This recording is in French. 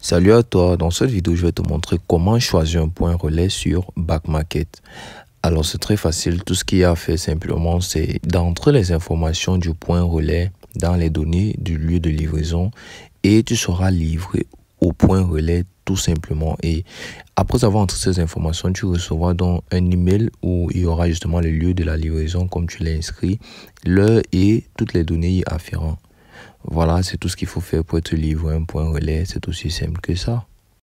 Salut à toi, dans cette vidéo je vais te montrer comment choisir un point relais sur Backmarket. Alors c'est très facile, tout ce qu'il y a à faire simplement c'est d'entrer les informations du point relais dans les données du lieu de livraison et tu seras livré au point relais tout simplement et après avoir entré ces informations tu recevras donc un email où il y aura justement le lieu de la livraison comme tu l'as inscrit, l'heure et toutes les données y afférentes. Voilà, c'est tout ce qu'il faut faire pour être livré un point relais. C'est aussi simple que ça.